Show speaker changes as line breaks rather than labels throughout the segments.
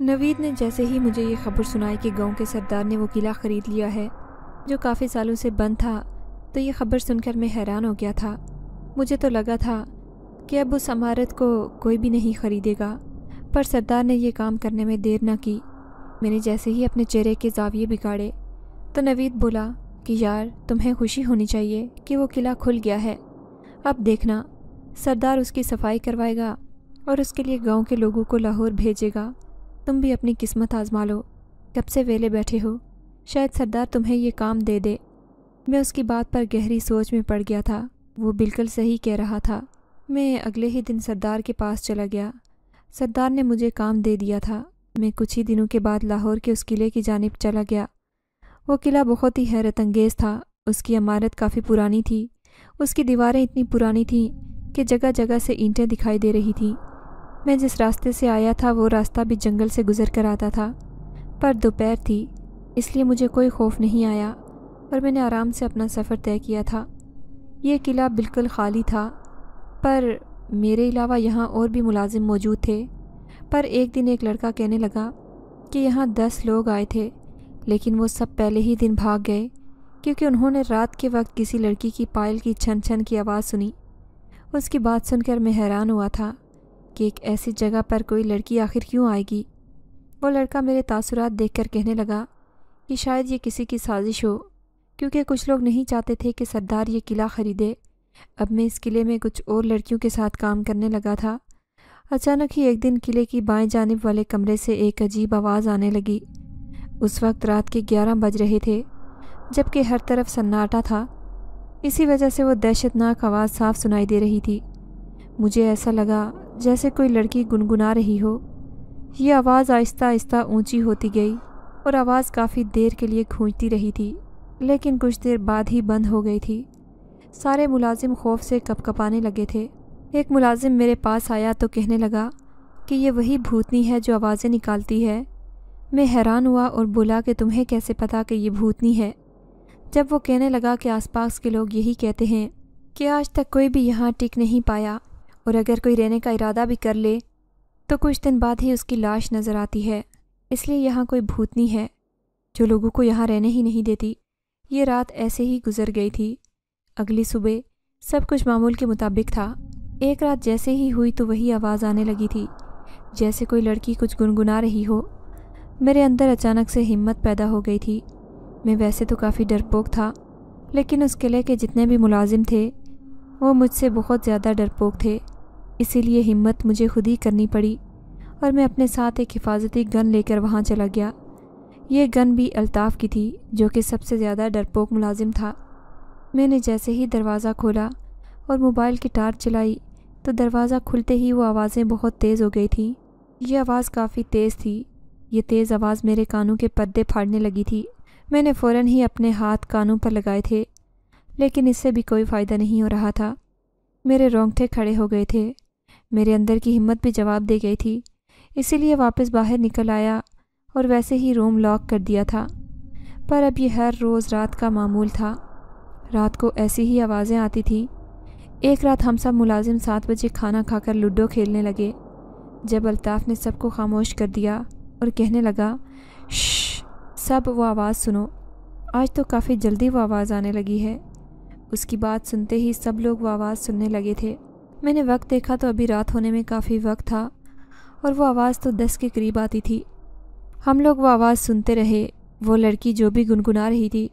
नवीद ने जैसे ही मुझे ये खबर सुनाई कि गांव के सरदार ने वो किला ख़रीद लिया है जो काफ़ी सालों से बंद था तो ये खबर सुनकर मैं हैरान हो गया था मुझे तो लगा था कि अब उस अमारत को कोई भी नहीं ख़रीदेगा पर सरदार ने यह काम करने में देर ना की मैंने जैसे ही अपने चेहरे के जाविये बिगाड़े तो नवीद बोला कि यार तुम्हें खुशी होनी चाहिए कि वो किला खुल गया है अब देखना सरदार उसकी सफाई करवाएगा और उसके लिए गांव के लोगों को लाहौर भेजेगा तुम भी अपनी किस्मत आजमा लो कब से वेले बैठे हो शायद सरदार तुम्हें ये काम दे दे मैं उसकी बात पर गहरी सोच में पड़ गया था वो बिल्कुल सही कह रहा था मैं अगले ही दिन सरदार के पास चला गया सरदार ने मुझे काम दे दिया था मैं कुछ ही दिनों के बाद लाहौर के उस किले की जानब चला गया वो किला बहुत ही हैरत अंगेज़ था उसकी इमारत काफ़ी पुरानी थी उसकी दीवारें इतनी पुरानी थीं कि जगह जगह से ईंटें दिखाई दे रही थीं मैं जिस रास्ते से आया था वो रास्ता भी जंगल से गुजर कर आता था पर दोपहर थी इसलिए मुझे कोई खौफ नहीं आया और मैंने आराम से अपना सफ़र तय किया था ये किला बिल्कुल खाली था पर मेरे अलावा यहाँ और भी मुलाजिम मौजूद थे पर एक दिन एक लड़का कहने लगा कि यहाँ दस लोग आए थे लेकिन वो सब पहले ही दिन भाग गए क्योंकि उन्होंने रात के वक्त किसी लड़की की पायल की छन छन की आवाज़ सुनी उसकी बात सुनकर मैं हैरान हुआ था कि एक ऐसी जगह पर कोई लड़की आखिर क्यों आएगी वो लड़का मेरे तासुरात देख कर कहने लगा कि शायद ये किसी की साजिश हो क्योंकि कुछ लोग नहीं चाहते थे कि सरदार ये किला ख़रीदे अब मैं इस किले में कुछ और लड़कियों के साथ काम करने लगा था अचानक ही एक दिन किले की बाएं जानब वाले कमरे से एक अजीब आवाज़ आने लगी उस वक्त रात के ग्यारह बज रहे थे जबकि हर तरफ सन्नाटा था इसी वजह से वो दहशतनाक आवाज़ साफ सुनाई दे रही थी मुझे ऐसा लगा जैसे कोई लड़की गुनगुना रही हो ये आवाज़ आहिस्ता आहिस्ता ऊंची होती गई और आवाज़ काफ़ी देर के लिए गूंजती रही थी लेकिन कुछ देर बाद ही बंद हो गई थी सारे मुलाजिम खौफ से कपकपाने लगे थे एक मुलाजिम मेरे पास आया तो कहने लगा कि ये वही भूतनी है जो आवाज़ें निकालती है मैं हैरान हुआ और बोला कि तुम्हें कैसे पता कि ये भूतनी है जब वो कहने लगा कि आसपास के लोग यही कहते हैं कि आज तक कोई भी यहाँ टिक नहीं पाया और अगर कोई रहने का इरादा भी कर ले तो कुछ दिन बाद ही उसकी लाश नज़र आती है इसलिए यहाँ कोई भूतनी है जो लोगों को यहाँ रहने ही नहीं देती ये रात ऐसे ही गुजर गई थी अगली सुबह सब कुछ मामूल के मुताबिक था एक रात जैसे ही हुई तो वही आवाज़ आने लगी थी जैसे कोई लड़की कुछ गुनगुना रही हो मेरे अंदर अचानक से हिम्मत पैदा हो गई थी मैं वैसे तो काफ़ी डरपोक था लेकिन उस किले के जितने भी मुलाजिम थे वो मुझसे बहुत ज़्यादा डरपोक थे इसीलिए हिम्मत मुझे खुद ही करनी पड़ी और मैं अपने साथ एक हिफाजती गन लेकर वहाँ चला गया ये गन भी अल्ताफ़ की थी जो कि सबसे ज़्यादा डरपोक मुलाजिम था मैंने जैसे ही दरवाज़ा खोला और मोबाइल की टार्च चलाई तो दरवाज़ा खुलते ही वो आवाज़ें बहुत तेज़ हो गई थी ये आवाज़ काफ़ी तेज़ थी ये तेज़ आवाज़ मेरे कानों के पर्दे फाड़ने लगी थी मैंने फ़ौर ही अपने हाथ कानों पर लगाए थे लेकिन इससे भी कोई फ़ायदा नहीं हो रहा था मेरे रोंगटे खड़े हो गए थे मेरे अंदर की हिम्मत भी जवाब दे गई थी इसीलिए वापस बाहर निकल आया और वैसे ही रूम लॉक कर दिया था पर अब यह हर रोज़ रात का मामूल था रात को ऐसी ही आवाज़ें आती थीं एक रात हम सब मुलाजिम सात बजे खाना खाकर लूडो खेलने लगे जब अल्ताफ़ ने सबको खामोश कर दिया और कहने लगा सब वो आवाज़ सुनो आज तो काफ़ी जल्दी वो आवाज़ आने लगी है उसकी बात सुनते ही सब लोग वो आवाज़ सुनने लगे थे मैंने वक्त देखा तो अभी रात होने में काफ़ी वक्त था और वो आवाज़ तो दस के करीब आती थी हम लोग वो आवाज़ सुनते रहे वो लड़की जो भी गुनगुना रही थी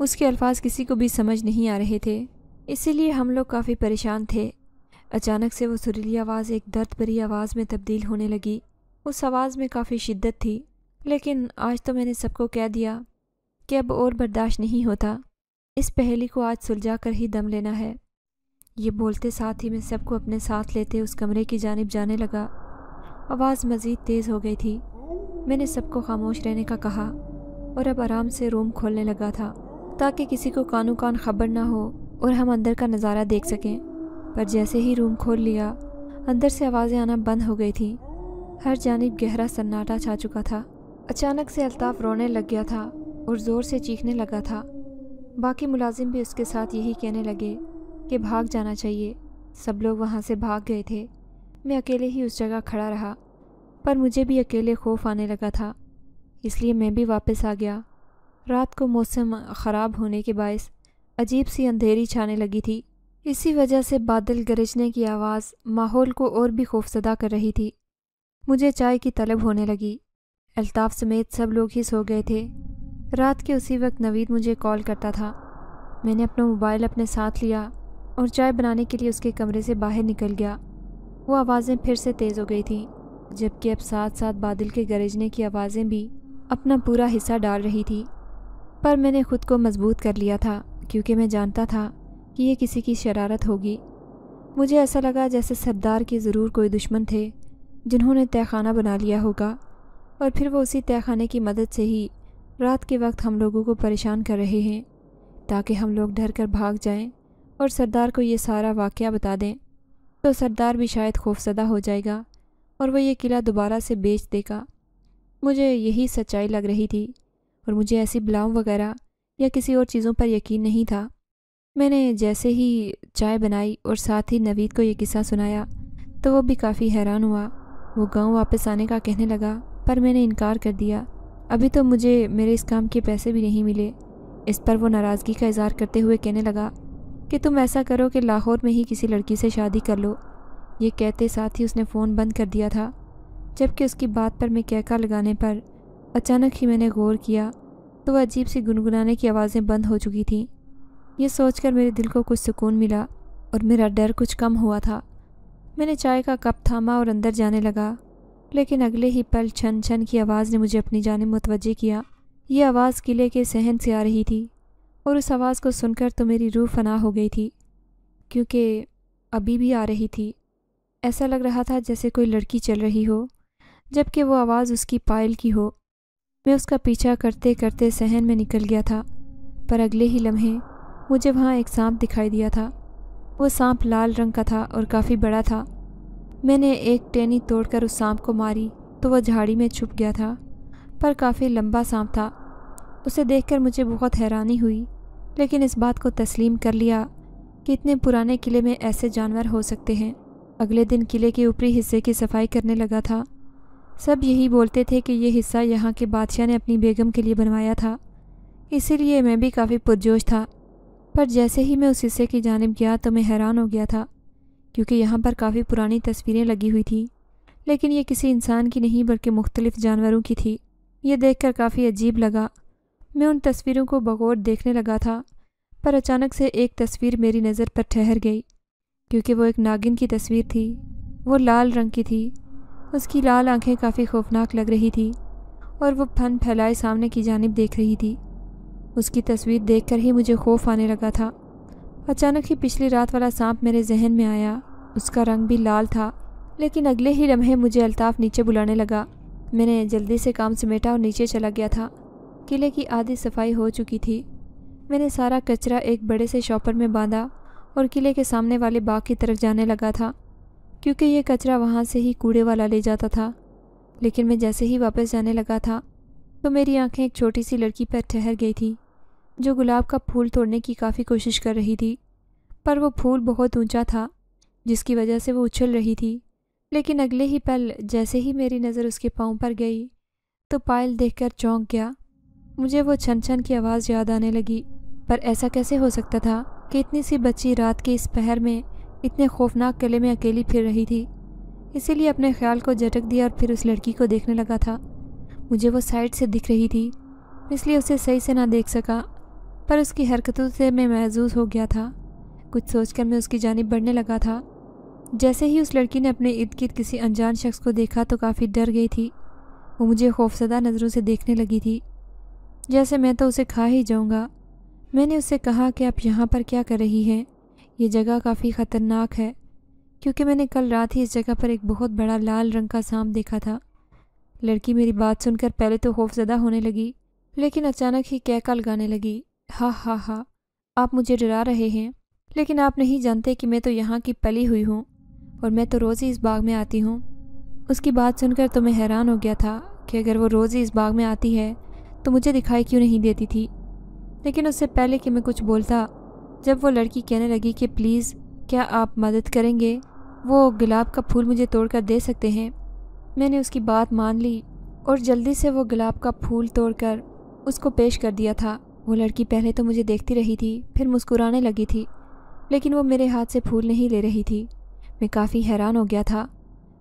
उसके अल्फाज किसी को भी समझ नहीं आ रहे थे इसीलिए हम लोग काफ़ी परेशान थे अचानक से वो सुरीली आवाज़ एक दर्द भरी आवाज़ में तब्दील होने लगी उस आवाज़ में काफ़ी शिद्दत थी लेकिन आज तो मैंने सबको कह दिया कि अब और बर्दाश्त नहीं होता इस पहेली को आज सुलझा कर ही दम लेना है ये बोलते साथ ही मैं सबको अपने साथ लेते उस कमरे की जानब जाने लगा आवाज़ मज़ीद तेज़ हो गई थी मैंने सबको खामोश रहने का कहा और अब आराम से रूम खोलने लगा था ताकि किसी को कानू कान खबर ना हो और हम अंदर का नज़ारा देख सकें पर जैसे ही रूम खोल लिया अंदर से आवाज़ें आना बंद हो गई थी हर जानब गहरा सन्नाटा छा चुका था अचानक से अल्ताफ़ रोने लग गया था और ज़ोर से चीखने लगा था बाकी मुलाजिम भी उसके साथ यही कहने लगे कि भाग जाना चाहिए सब लोग वहाँ से भाग गए थे मैं अकेले ही उस जगह खड़ा रहा पर मुझे भी अकेले खौफ आने लगा था इसलिए मैं भी वापस आ गया रात को मौसम ख़राब होने के बायस अजीब सी अंधेरी छाने लगी थी इसी वजह से बादल गरजने की आवाज़ माहौल को और भी खौफजदा कर रही थी मुझे चाय की तलब होने लगी अल्ताफ़ समेत सब लोग ही सो गए थे रात के उसी वक्त नवीद मुझे कॉल करता था मैंने अपना मोबाइल अपने साथ लिया और चाय बनाने के लिए उसके कमरे से बाहर निकल गया वो आवाज़ें फिर से तेज़ हो गई थीं जबकि अब साथ साथ बादल के गरजने की आवाज़ें भी अपना पूरा हिस्सा डाल रही थी पर मैंने खुद को मजबूत कर लिया था क्योंकि मैं जानता था कि यह किसी की शरारत होगी मुझे ऐसा लगा जैसे सरदार के ज़रूर कोई दुश्मन थे जिन्होंने तहखाना बना लिया होगा और फिर वो उसी तहखाने की मदद से ही रात के वक्त हम लोगों को परेशान कर रहे हैं ताकि हम लोग डर कर भाग जाएं और सरदार को ये सारा वाक़ बता दें तो सरदार भी शायद खौफजदा हो जाएगा और वह यह किला दोबारा से बेच देगा मुझे यही सच्चाई लग रही थी और मुझे ऐसी ब्लाउ वगैरह या किसी और चीज़ों पर यकीन नहीं था मैंने जैसे ही चाय बनाई और साथ ही नवीद को ये किस्सा सुनाया तो वो भी काफ़ी हैरान हुआ वो गांव वापस आने का कहने लगा पर मैंने इनकार कर दिया अभी तो मुझे मेरे इस काम के पैसे भी नहीं मिले इस पर वो नाराज़गी का इजहार करते हुए कहने लगा कि तुम ऐसा करो कि लाहौर में ही किसी लड़की से शादी कर लो ये कहते साथ ही उसने फ़ोन बंद कर दिया था जबकि उसकी बात पर मैं कैका लगाने पर अचानक ही मैंने गौर किया तो वह अजीब सी गुनगुनाने की आवाज़ें बंद हो चुकी थीं यह सोचकर मेरे दिल को कुछ सुकून मिला और मेरा डर कुछ कम हुआ था मैंने चाय का कप थामा और अंदर जाने लगा लेकिन अगले ही पल छन छन की आवाज़ ने मुझे अपनी जानब मुतवजह किया यह आवाज़ किले के सहन से आ रही थी और उस आवाज़ को सुनकर तो मेरी रूह फना हो गई थी क्योंकि अभी भी आ रही थी ऐसा लग रहा था जैसे कोई लड़की चल रही हो जबकि वो आवाज़ उसकी पायल की हो मैं उसका पीछा करते करते सहन में निकल गया था पर अगले ही लम्हे मुझे वहाँ एक सांप दिखाई दिया था वो सांप लाल रंग का था और काफ़ी बड़ा था मैंने एक टेनी तोड़कर उस सांप को मारी तो वह झाड़ी में छुप गया था पर काफ़ी लंबा सांप था उसे देखकर मुझे बहुत हैरानी हुई लेकिन इस बात को तस्लीम कर लिया कि इतने पुराने किले में ऐसे जानवर हो सकते हैं अगले दिन किले के ऊपरी हिस्से की सफाई करने लगा था सब यही बोलते थे कि यह हिस्सा यहाँ के बादशाह ने अपनी बेगम के लिए बनवाया था इसीलिए मैं भी काफ़ी पुरजोश था पर जैसे ही मैं उस हिस्से की जानब गया तो मैं हैरान हो गया था क्योंकि यहाँ पर काफ़ी पुरानी तस्वीरें लगी हुई थी लेकिन ये किसी इंसान की नहीं बल्कि मुख्तलिफ़ जानवरों की थी ये देखकर काफ़ी अजीब लगा मैं उन तस्वीरों को बगौर देखने लगा था पर अचानक से एक तस्वीर मेरी नज़र पर ठहर गई क्योंकि वो एक नागिन की तस्वीर थी वो लाल रंग की थी उसकी लाल आंखें काफ़ी खौफनाक लग रही थी और वो फन फैलाए सामने की जानब देख रही थी उसकी तस्वीर देख ही मुझे खौफ आने लगा था अचानक ही पिछली रात वाला सांप मेरे जहन में आया उसका रंग भी लाल था लेकिन अगले ही लम्हे मुझे अल्ताफ़ नीचे बुलाने लगा मैंने जल्दी से काम समेटा और नीचे चला गया था किले की आधी सफाई हो चुकी थी मैंने सारा कचरा एक बड़े से शॉपर में बांधा और किले के सामने वाले बाग की तरफ जाने लगा था क्योंकि ये कचरा वहाँ से ही कूड़े वाला ले जाता था लेकिन मैं जैसे ही वापस जाने लगा था तो मेरी आंखें एक छोटी सी लड़की पर ठहर गई थी जो गुलाब का फूल तोड़ने की काफ़ी कोशिश कर रही थी पर वो फूल बहुत ऊंचा था जिसकी वजह से वो उछल रही थी लेकिन अगले ही पल जैसे ही मेरी नज़र उसके पाँव पर गई तो पायल देखकर चौंक गया मुझे वो छन छन की आवाज़ याद आने लगी पर ऐसा कैसे हो सकता था कि इतनी सी बच्ची रात के इस पहर में इतने खौफनाक किले में अकेली फिर रही थी इसीलिए अपने ख्याल को झटक दिया और फिर उस लड़की को देखने लगा था मुझे वो साइड से दिख रही थी इसलिए उसे सही से ना देख सका पर उसकी हरकतों से मैं महजूज हो गया था कुछ सोचकर मैं उसकी जानब बढ़ने लगा था जैसे ही उस लड़की ने अपने इर्द गिर्द किसी अनजान शख्स को देखा तो काफ़ी डर गई थी वो मुझे खौफसदा नज़रों से देखने लगी थी जैसे मैं तो उसे खा ही जाऊँगा मैंने उससे कहा कि आप यहाँ पर क्या कर रही हैं ये जगह काफ़ी ख़तरनाक है क्योंकि मैंने कल रात ही इस जगह पर एक बहुत बड़ा लाल रंग का सांप देखा था लड़की मेरी बात सुनकर पहले तो खौफजदा होने लगी लेकिन अचानक ही कैका लगाने लगी हा हा हा आप मुझे डरा रहे हैं लेकिन आप नहीं जानते कि मैं तो यहाँ की पली हुई हूँ और मैं तो रोज़ ही इस बाग में आती हूँ उसकी बात सुनकर तो मैं हैरान हो गया था कि अगर वो रोज़ ही इस बाग में आती है तो मुझे दिखाई क्यों नहीं देती थी लेकिन उससे पहले कि मैं कुछ बोलता जब वो लड़की कहने लगी कि प्लीज़ क्या आप मदद करेंगे वो गुलाब का फूल मुझे तोड़कर दे सकते हैं मैंने उसकी बात मान ली और जल्दी से वो गुलाब का फूल तोड़कर उसको पेश कर दिया था वो लड़की पहले तो मुझे देखती रही थी फिर मुस्कुराने लगी थी लेकिन वो मेरे हाथ से फूल नहीं ले रही थी मैं काफ़ी हैरान हो गया था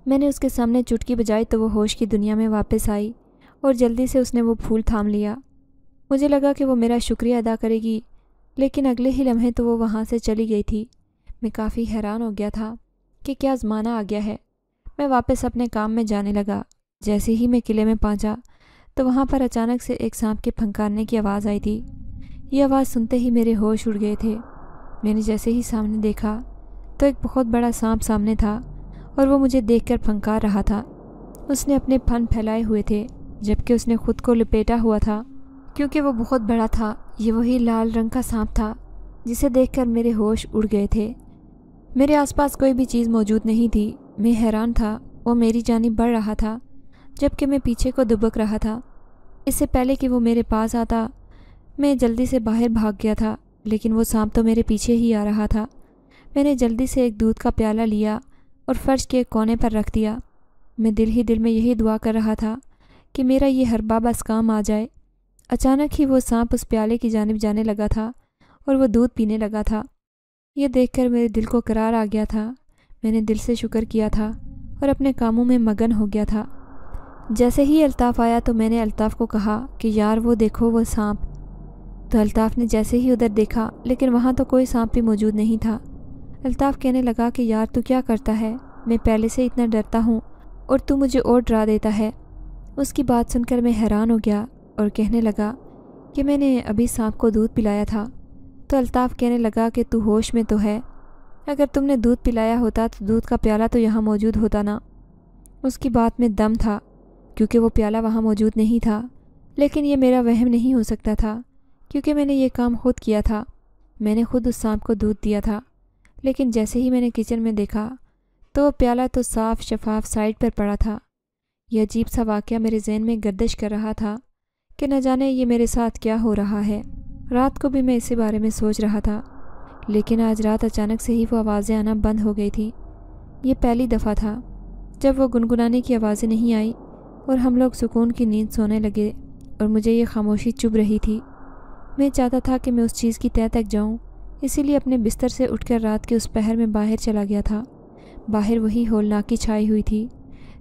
मैंने उसके सामने चुटकी बजाई तो वो होश की दुनिया में वापस आई और जल्दी से उसने वो फूल थाम लिया मुझे लगा कि वो मेरा शुक्रिया अदा करेगी लेकिन अगले ही लम्हे तो वो वहाँ से चली गई थी मैं काफ़ी हैरान हो गया था कि क्या ज़माना आ गया है मैं वापस अपने काम में जाने लगा जैसे ही मैं किले में पहुँचा तो वहाँ पर अचानक से एक सांप के फंकारने की आवाज़ आई थी ये आवाज़ सुनते ही मेरे होश उड़ गए थे मैंने जैसे ही सामने देखा तो एक बहुत बड़ा सांप सामने था और वो मुझे देखकर फंकार रहा था उसने अपने फन फैलाए हुए थे जबकि उसने खुद को लपेटा हुआ था क्योंकि वो बहुत बड़ा था ये वही लाल रंग का सांप था जिसे देखकर मेरे होश उड़ गए थे मेरे आसपास कोई भी चीज़ मौजूद नहीं थी मैं हैरान था वो मेरी जानी बढ़ रहा था जबकि मैं पीछे को दुबक रहा था इससे पहले कि वो मेरे पास आता मैं जल्दी से बाहर भाग गया था लेकिन वो सांप तो मेरे पीछे ही आ रहा था मैंने जल्दी से एक दूध का प्याला लिया और फर्श के कोने पर रख दिया मैं दिल ही दिल में यही दुआ कर रहा था कि मेरा ये हरबा बस काम आ जाए अचानक ही वो सांप उस प्याले की जानब जाने लगा था और वह दूध पीने लगा था यह देखकर मेरे दिल को करार आ गया था मैंने दिल से शुक्र किया था और अपने कामों में मगन हो गया था जैसे ही अल्ताफ़ आया तो मैंने अल्ताफ़ को कहा कि यार वो देखो वो सांप तो अल्ताफ़ ने जैसे ही उधर देखा लेकिन वहाँ तो कोई सांप भी मौजूद नहीं था अल्ताफ़ कहने लगा कि यार तू क्या करता है मैं पहले से इतना डरता हूँ और तू मुझे और डरा देता है उसकी बात सुनकर मैं हैरान हो गया और कहने लगा कि मैंने अभी सांप को दूध पिलाया था तो अल्ताफ़ कहने लगा कि तू होश में तो है अगर तुमने दूध पिलाया होता तो दूध का प्याला तो यहाँ मौजूद होता ना उसकी बात में दम था क्योंकि वो प्याला वहाँ मौजूद नहीं था लेकिन ये मेरा वहम नहीं हो सकता था क्योंकि मैंने ये काम खुद किया था मैंने खुद उस सांप को दूध दिया था लेकिन जैसे ही मैंने किचन में देखा तो वो प्याला तो साफ शफाफ साइड पर पड़ा था यह अजीब सा वाक़ मेरे जहन में गर्दिश कर रहा था कि न जाने ये मेरे साथ क्या हो रहा है रात को भी मैं इसी बारे में सोच रहा था लेकिन आज रात अचानक से ही वो आवाज़ें आना बंद हो गई थी ये पहली दफ़ा था जब वो गुनगुनाने की आवाज़ें नहीं आई और हम लोग सुकून की नींद सोने लगे और मुझे ये खामोशी चुभ रही थी मैं चाहता था कि मैं उस चीज़ की तय तक जाऊँ इसीलिए अपने बिस्तर से उठकर रात के उस पहर में बाहर चला गया था बाहर वही होलनाकी छाई हुई थी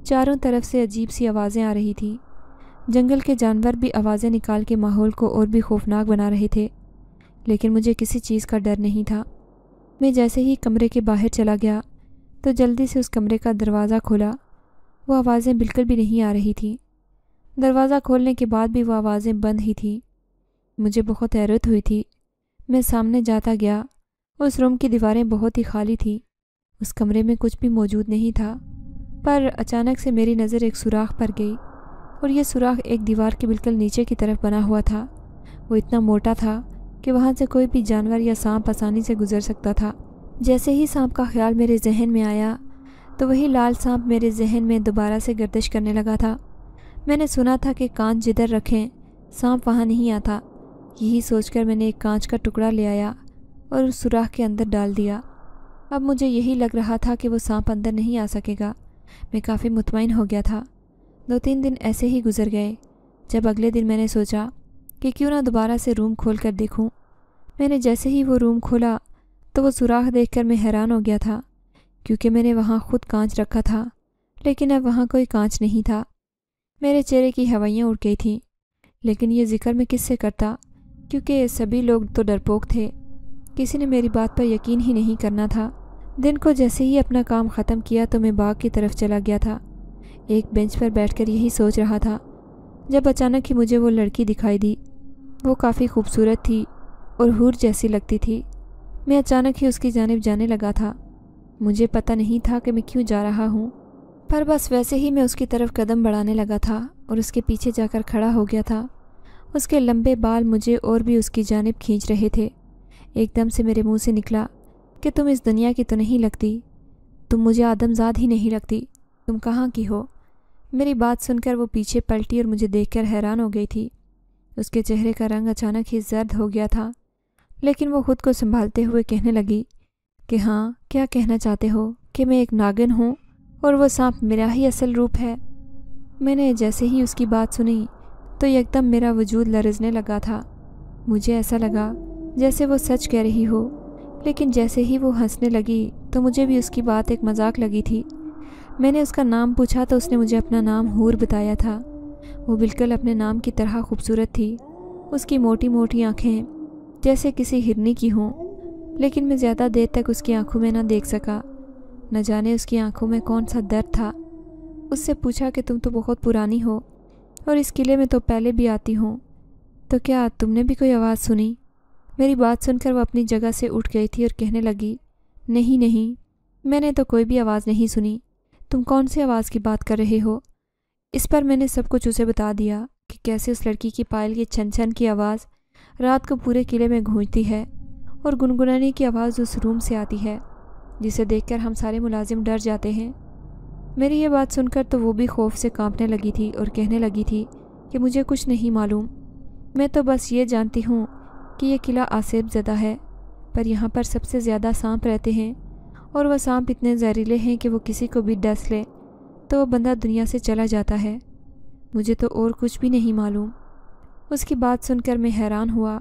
चारों तरफ से अजीब सी आवाज़ें आ रही थीं जंगल के जानवर भी आवाज़ें निकाल के माहौल को और भी खौफनाक बना रहे थे लेकिन मुझे किसी चीज़ का डर नहीं था मैं जैसे ही कमरे के बाहर चला गया तो जल्दी से उस कमरे का दरवाज़ा खोला वो आवाज़ें बिल्कुल भी नहीं आ रही थीं दरवाज़ा खोलने के बाद भी वो आवाज़ें बंद ही थीं मुझे बहुत हैरत हुई थी मैं सामने जाता गया उस रूम की दीवारें बहुत ही खाली थी उस कमरे में कुछ भी मौजूद नहीं था पर अचानक से मेरी नज़र एक सुराख पर गई और यह सुराख एक दीवार के बिल्कुल नीचे की तरफ बना हुआ था वो इतना मोटा था कि वहाँ से कोई भी जानवर या सांप आसानी से गुजर सकता था जैसे ही सांप का ख्याल मेरे जहन में आया तो वही लाल सांप मेरे जहन में दोबारा से गर्दिश करने लगा था मैंने सुना था कि कांच जिधर रखें सांप वहाँ नहीं आता यही सोचकर मैंने एक कांच का टुकड़ा ले आया और उस सुराख के अंदर डाल दिया अब मुझे यही लग रहा था कि वो सांप अंदर नहीं आ सकेगा मैं काफ़ी मुतमिन हो गया था दो तीन दिन ऐसे ही गुजर गए जब अगले दिन मैंने सोचा कि क्यों ना दोबारा से रूम खोल कर देखूँ मैंने जैसे ही वो रूम खोला तो वो सुराख देख कर मैं हैरान हो गया था क्योंकि मैंने वहाँ ख़ुद कांच रखा था लेकिन अब वहाँ कोई कांच नहीं था मेरे चेहरे की हवाइयाँ उड़ गई थीं लेकिन ये जिक्र मैं किससे करता क्योंकि सभी लोग तो डरपोक थे किसी ने मेरी बात पर यकीन ही नहीं करना था दिन को जैसे ही अपना काम ख़त्म किया तो मैं बाग की तरफ चला गया था एक बेंच पर बैठकर यही सोच रहा था जब अचानक ही मुझे वो लड़की दिखाई दी वो काफ़ी खूबसूरत थी और हूर जैसी लगती थी मैं अचानक ही उसकी जानब जाने लगा था मुझे पता नहीं था कि मैं क्यों जा रहा हूँ पर बस वैसे ही मैं उसकी तरफ कदम बढ़ाने लगा था और उसके पीछे जाकर खड़ा हो गया था उसके लंबे बाल मुझे और भी उसकी जानब खींच रहे थे एकदम से मेरे मुंह से निकला कि तुम इस दुनिया की तो नहीं लगती तुम मुझे आदमजाद ही नहीं लगती तुम कहाँ की हो मेरी बात सुनकर वो पीछे पलटी और मुझे देखकर हैरान हो गई थी उसके चेहरे का रंग अचानक ही जर्द हो गया था लेकिन वो खुद को संभालते हुए कहने लगी कि हाँ क्या कहना चाहते हो कि मैं एक नागिन हूँ और वो सांप मेरा ही असल रूप है मैंने जैसे ही उसकी बात सुनी तो एकदम मेरा वजूद लरजने लगा था मुझे ऐसा लगा जैसे वो सच कह रही हो लेकिन जैसे ही वो हंसने लगी तो मुझे भी उसकी बात एक मजाक लगी थी मैंने उसका नाम पूछा तो उसने मुझे अपना नाम हूर बताया था वो बिल्कुल अपने नाम की तरह खूबसूरत थी उसकी मोटी मोटी आँखें जैसे किसी हिरनी की हों लेकिन मैं ज़्यादा देर तक उसकी आंखों में ना देख सका न जाने उसकी आंखों में कौन सा दर्द था उससे पूछा कि तुम तो बहुत पुरानी हो और इस किले में तो पहले भी आती हो तो क्या तुमने भी कोई आवाज़ सुनी मेरी बात सुनकर वह अपनी जगह से उठ गई थी और कहने लगी नहीं नहीं मैंने तो कोई भी आवाज़ नहीं सुनी तुम कौन सी आवाज़ की बात कर रहे हो इस पर मैंने सब कुछ उसे बता दिया कि कैसे उस लड़की की पायल की छन छन की आवाज़ रात को पूरे किले में गूंजती है और गुनगुनाने की आवाज़ उस रूम से आती है जिसे देखकर हम सारे मुलाजिम डर जाते हैं मेरी ये बात सुनकर तो वो भी खौफ से कांपने लगी थी और कहने लगी थी कि मुझे कुछ नहीं मालूम मैं तो बस ये जानती हूँ कि यह किला आसेब ज़दा है पर यहाँ पर सबसे ज़्यादा सांप रहते हैं और वह सांप इतने जहरीले हैं कि वो किसी को भी डस ले तो वह बंदा दुनिया से चला जाता है मुझे तो और कुछ भी नहीं मालूम उसकी बात सुनकर मैं हैरान हुआ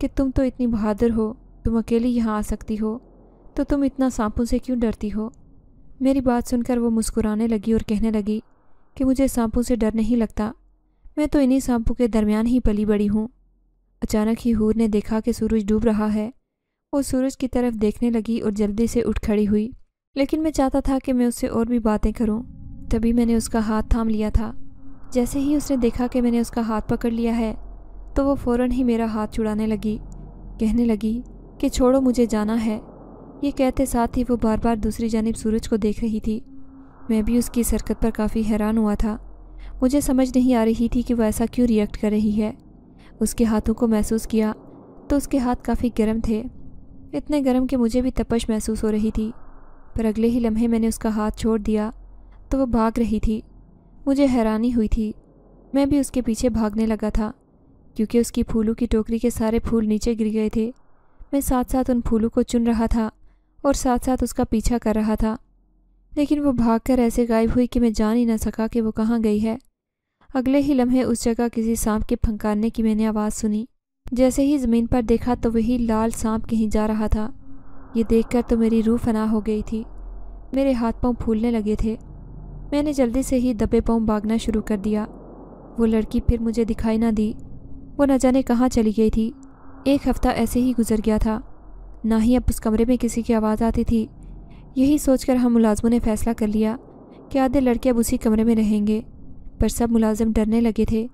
कि तुम तो इतनी बहादुर हो तुम अकेली यहाँ आ सकती हो तो तुम इतना सांपों से क्यों डरती हो मेरी बात सुनकर वो मुस्कुराने लगी और कहने लगी कि मुझे सांपों से डर नहीं लगता मैं तो इन्हीं सांपों के दरमियान ही पली बड़ी हूँ अचानक ही हूर ने देखा कि सूरज डूब रहा है वो सूरज की तरफ देखने लगी और जल्दी से उठ खड़ी हुई लेकिन मैं चाहता था कि मैं उससे और भी बातें करूं। तभी मैंने उसका हाथ थाम लिया था जैसे ही उसने देखा कि मैंने उसका हाथ पकड़ लिया है तो वो फ़ौर ही मेरा हाथ छुड़ाने लगी कहने लगी कि छोड़ो मुझे जाना है ये कहते साथ ही वो बार बार दूसरी जानब सूरज को देख रही थी मैं भी उसकी सरकत हरकत पर काफ़ी हैरान हुआ था मुझे समझ नहीं आ रही थी कि वो ऐसा क्यों रिएक्ट कर रही है उसके हाथों को महसूस किया तो उसके हाथ काफ़ी गर्म थे इतने गर्म कि मुझे भी तपश महसूस हो रही थी पर अगले ही लम्हे मैंने उसका हाथ छोड़ दिया तो वह भाग रही थी मुझे हैरानी हुई थी मैं भी उसके पीछे भागने लगा था क्योंकि उसकी फूलों की टोकरी के सारे फूल नीचे गिर गए थे मैं साथ साथ उन फूलों को चुन रहा था और साथ साथ उसका पीछा कर रहा था लेकिन वो भागकर ऐसे गायब हुई कि मैं जान ही ना सका कि वो कहाँ गई है अगले ही लम्हे उस जगह किसी सांप के फंकारने की मैंने आवाज़ सुनी जैसे ही ज़मीन पर देखा तो वही लाल सांप कहीं जा रहा था ये देखकर तो मेरी रूह फना हो गई थी मेरे हाथ पाँव फूलने लगे थे मैंने जल्दी से ही दबे पाँव भागना शुरू कर दिया वो लड़की फिर मुझे दिखाई ना दी वो न जाने कहाँ चली गई थी एक हफ़्ता ऐसे ही गुजर गया था ना ही अब उस कमरे में किसी की आवाज़ आती थी यही सोचकर हम मुलाजमों ने फ़ैसला कर लिया कि आधे लड़के अब उसी कमरे में रहेंगे पर सब मुलाजिम डरने लगे थे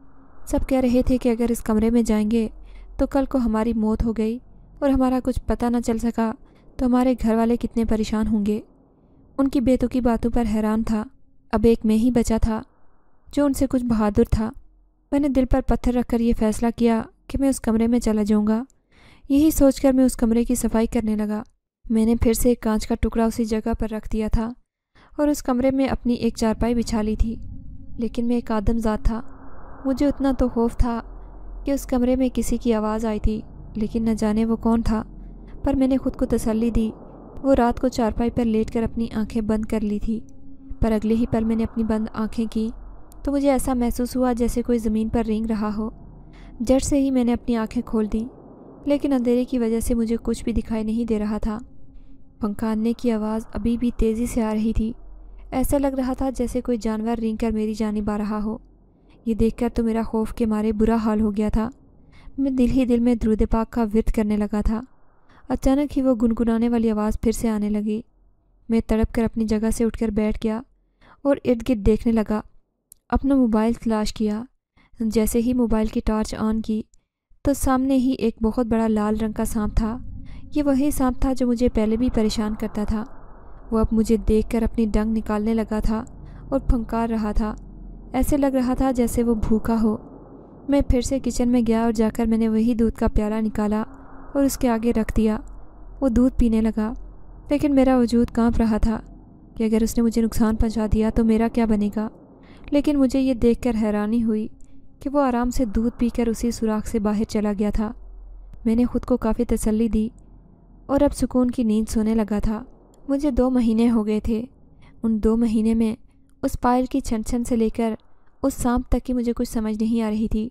सब कह रहे थे कि अगर इस कमरे में जाएंगे तो कल को हमारी मौत हो गई और हमारा कुछ पता न चल सका तो हमारे घर वाले कितने परेशान होंगे उनकी बेतुकी बातों पर हैरान था अब एक मैं ही बचा था जो उनसे कुछ बहादुर था मैंने दिल पर पत्थर रखकर यह फ़ैसला किया कि मैं उस कमरे में चला जाऊँगा यही सोचकर मैं उस कमरे की सफाई करने लगा मैंने फिर से एक कांच का टुकड़ा उसी जगह पर रख दिया था और उस कमरे में अपनी एक चारपाई बिछा ली थी लेकिन मैं एक आदमजात था मुझे उतना तो खौफ था कि उस कमरे में किसी की आवाज़ आई थी लेकिन न जाने वो कौन था पर मैंने खुद को तसल्ली दी वो रात को चारपाई पर लेट कर अपनी आंखें बंद कर ली थी पर अगले ही पल मैंने अपनी बंद आंखें की तो मुझे ऐसा महसूस हुआ जैसे कोई ज़मीन पर रेंग रहा हो जट से ही मैंने अपनी आंखें खोल दी लेकिन अंधेरे की वजह से मुझे कुछ भी दिखाई नहीं दे रहा था पंखा आने की आवाज़ अभी भी तेज़ी से आ रही थी ऐसा लग रहा था जैसे कोई जानवर रेंग कर मेरी जानब आ रहा हो ये देखकर तो मेरा खौफ के मारे बुरा हाल हो गया था मैं दिल ही दिल में द्रुद पाक का विरत करने लगा था अचानक ही वो गुनगुनाने वाली आवाज़ फिर से आने लगी मैं तड़प कर अपनी जगह से उठकर बैठ गया और इर्द गिर्द देखने लगा अपना मोबाइल तलाश किया जैसे ही मोबाइल की टॉर्च ऑन की तो सामने ही एक बहुत बड़ा लाल रंग का सांप था ये वही सांप था जो मुझे पहले भी परेशान करता था वो अब मुझे देखकर अपनी डंग निकालने लगा था और फंकार रहा था ऐसे लग रहा था जैसे वो भूखा हो मैं फिर से किचन में गया और जाकर मैंने वही दूध का प्याला निकाला और उसके आगे रख दिया वो दूध पीने लगा लेकिन मेरा वजूद कांप रहा था कि अगर उसने मुझे नुकसान पहुंचा दिया तो मेरा क्या बनेगा लेकिन मुझे ये देखकर हैरानी हुई कि वो आराम से दूध पीकर उसी सुराख से बाहर चला गया था मैंने खुद को काफ़ी तसल्ली दी और अब सुकून की नींद सोने लगा था मुझे दो महीने हो गए थे उन दो महीने में उस पायल की छन छन से लेकर उस सांप तक की मुझे कुछ समझ नहीं आ रही थी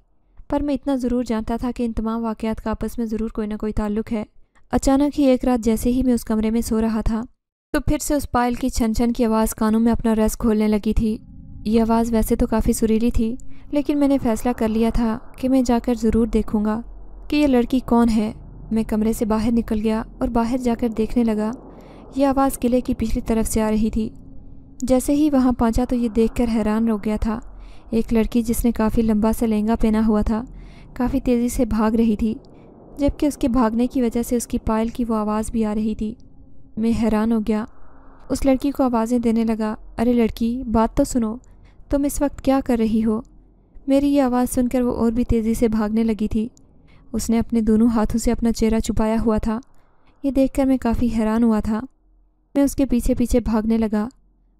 पर मैं इतना ज़रूर जानता था कि इन तमाम वाक़ात का आपस में ज़रूर कोई ना कोई ताल्लुक है अचानक ही एक रात जैसे ही मैं उस कमरे में सो रहा था तो फिर से उस पायल की छन छन की आवाज़ कानों में अपना रस खोलने लगी थी ये आवाज़ वैसे तो काफ़ी सुरीली थी लेकिन मैंने फ़ैसला कर लिया था कि मैं जाकर ज़रूर देखूँगा कि यह लड़की कौन है मैं कमरे से बाहर निकल गया और बाहर जाकर देखने लगा यह आवाज़ किले की पिछली तरफ से आ रही थी जैसे ही वहाँ पहुँचा तो ये देखकर हैरान हो गया था एक लड़की जिसने काफ़ी लंबा सा लहंगा पहना हुआ था काफ़ी तेज़ी से भाग रही थी जबकि उसके भागने की वजह से उसकी पायल की वो आवाज़ भी आ रही थी मैं हैरान हो गया उस लड़की को आवाज़ें देने लगा अरे लड़की बात तो सुनो तुम इस वक्त क्या कर रही हो मेरी ये आवाज़ सुनकर वो और भी तेज़ी से भागने लगी थी उसने अपने दोनों हाथों से अपना चेहरा छुपाया हुआ था ये देखकर मैं काफ़ी हैरान हुआ था मैं उसके पीछे पीछे भागने लगा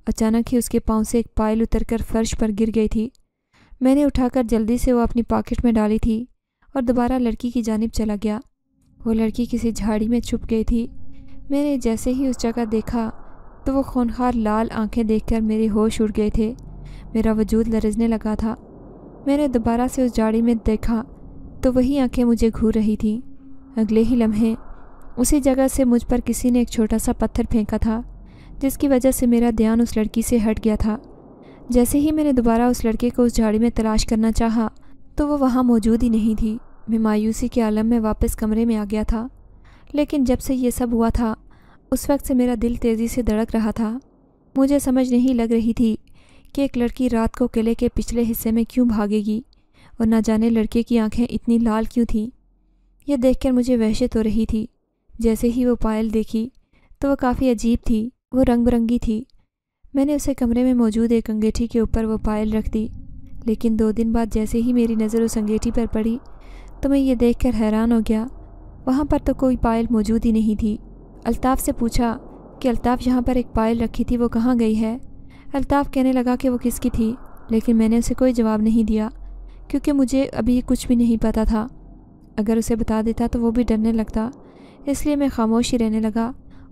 अचानक ही उसके पाँव से एक पायल उतरकर फर्श पर गिर गई थी मैंने उठाकर जल्दी से वो अपनी पॉकेट में डाली थी और दोबारा लड़की की जानब चला गया वो लड़की किसी झाड़ी में छुप गई थी मैंने जैसे ही उस जगह देखा तो वो खूनखार लाल आंखें देखकर मेरे होश उड़ गए थे मेरा वजूद लरजने लगा था मैंने दोबारा से उस झाड़ी में देखा तो वही आंखें मुझे घूर रही थीं अगले ही लम्हे उसी जगह से मुझ पर किसी ने एक छोटा सा पत्थर फेंका था जिसकी वजह से मेरा ध्यान उस लड़की से हट गया था जैसे ही मैंने दोबारा उस लड़के को उस झाड़ी में तलाश करना चाहा तो वो वहाँ मौजूद ही नहीं थी मैं मायूसी के आलम में वापस कमरे में आ गया था लेकिन जब से ये सब हुआ था उस वक्त से मेरा दिल तेज़ी से धड़क रहा था मुझे समझ नहीं लग रही थी कि एक लड़की रात को किले के पिछले हिस्से में क्यों भागेगी और ना जाने लड़के की आँखें इतनी लाल क्यों थीं यह देखकर मुझे वहशत हो रही थी जैसे ही वो पायल देखी तो वह काफ़ी अजीब थी वो रंग बिरंगी थी मैंने उसे कमरे में मौजूद एक अंगेठी के ऊपर वो पायल रख दी लेकिन दो दिन बाद जैसे ही मेरी नज़र उस अंगेठी पर पड़ी तो मैं ये देख कर हैरान हो गया वहाँ पर तो कोई पायल मौजूद ही नहीं थी अल्ताफ़ से पूछा कि अल्ताफ़ यहाँ पर एक पायल रखी थी वो कहाँ गई है अल्ताफ़ कहने लगा कि वो किसकी थी लेकिन मैंने उसे कोई जवाब नहीं दिया क्योंकि मुझे अभी कुछ भी नहीं पता था अगर उसे बता देता तो वो भी डरने लगता इसलिए मैं खामोशी रहने लगा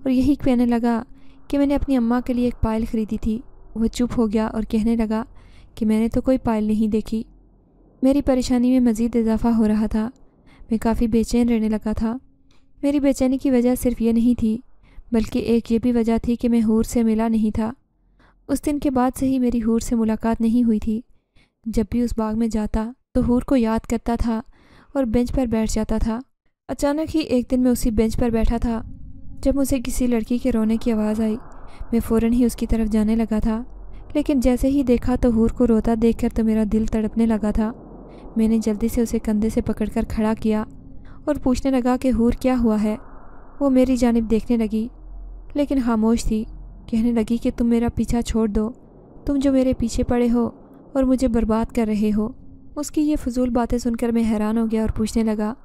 और यही कहने लगा कि मैंने अपनी अम्मा के लिए एक पायल ख़रीदी थी वह चुप हो गया और कहने लगा कि मैंने तो कोई पायल नहीं देखी मेरी परेशानी में मज़ीद इजाफा हो रहा था मैं काफ़ी बेचैन रहने लगा था मेरी बेचैनी की वजह सिर्फ ये नहीं थी बल्कि एक ये भी वजह थी कि मैं हूर से मिला नहीं था उस दिन के बाद से ही मेरी हूर से मुलाकात नहीं हुई थी जब भी उस बाग में जाता तो हूर को याद करता था और बेंच पर बैठ जाता था अचानक ही एक दिन मैं उसी बेंच पर बैठा था जब मुझे किसी लड़की के रोने की आवाज़ आई मैं फ़ौर ही उसकी तरफ जाने लगा था लेकिन जैसे ही देखा तो हूर को रोता देखकर तो मेरा दिल तड़पने लगा था मैंने जल्दी से उसे कंधे से पकड़कर खड़ा किया और पूछने लगा कि हूर क्या हुआ है वो मेरी जानब देखने लगी लेकिन खामोश थी कहने लगी कि तुम मेरा पीछा छोड़ दो तुम जो मेरे पीछे पड़े हो और मुझे बर्बाद कर रहे हो उसकी ये फजूल बातें सुनकर मैं हैरान हो गया और पूछने लगा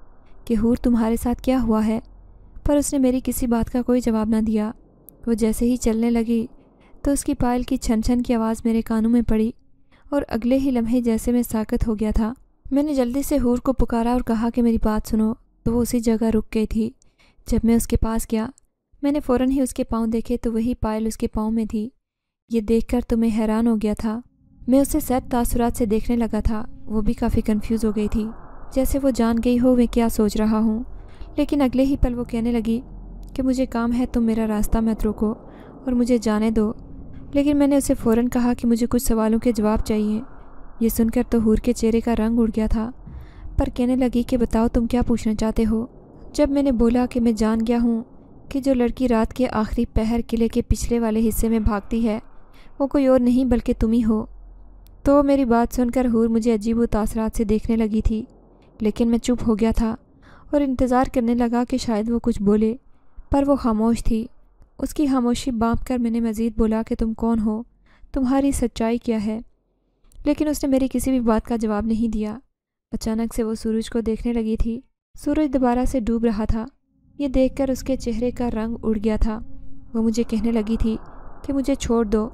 कि हूर तुम्हारे साथ क्या हुआ है पर उसने मेरी किसी बात का कोई जवाब ना दिया वो जैसे ही चलने लगी तो उसकी पायल की छन छन की आवाज़ मेरे कानों में पड़ी और अगले ही लम्हे जैसे मैं साकत हो गया था मैंने जल्दी से हूर को पुकारा और कहा कि मेरी बात सुनो तो वो उसी जगह रुक गई थी जब मैं उसके पास गया मैंने फ़ौर ही उसके पाँव देखे तो वही पायल उसके पाँव में थी ये देख तो मैं हैरान हो गया था मैं उसे सैद तासुरात से देखने लगा था वो भी काफ़ी कन्फ्यूज़ हो गई थी जैसे वो जान गई हो मैं क्या सोच रहा हूँ लेकिन अगले ही पल वो कहने लगी कि मुझे काम है तुम मेरा रास्ता मत रोको और मुझे जाने दो लेकिन मैंने उसे फ़ौर कहा कि मुझे कुछ सवालों के जवाब चाहिए ये सुनकर तो हूर के चेहरे का रंग उड़ गया था पर कहने लगी कि बताओ तुम क्या पूछना चाहते हो जब मैंने बोला कि मैं जान गया हूँ कि जो लड़की रात के आखिरी पहर किले के पिछले वाले हिस्से में भागती है वो कोई और नहीं बल्कि तुम ही हो तो मेरी बात सुनकर हूर मुझे अजीब व तासरात से देखने लगी थी लेकिन मैं चुप हो गया था और इंतज़ार करने लगा कि शायद वो कुछ बोले पर वो खामोश थी उसकी खामोशी बाँप कर मैंने मज़ीद बोला कि तुम कौन हो तुम्हारी सच्चाई क्या है लेकिन उसने मेरी किसी भी बात का जवाब नहीं दिया अचानक से वो सूरज को देखने लगी थी सूरज दोबारा से डूब रहा था ये देखकर उसके चेहरे का रंग उड़ गया था वो मुझे कहने लगी थी कि मुझे छोड़ दो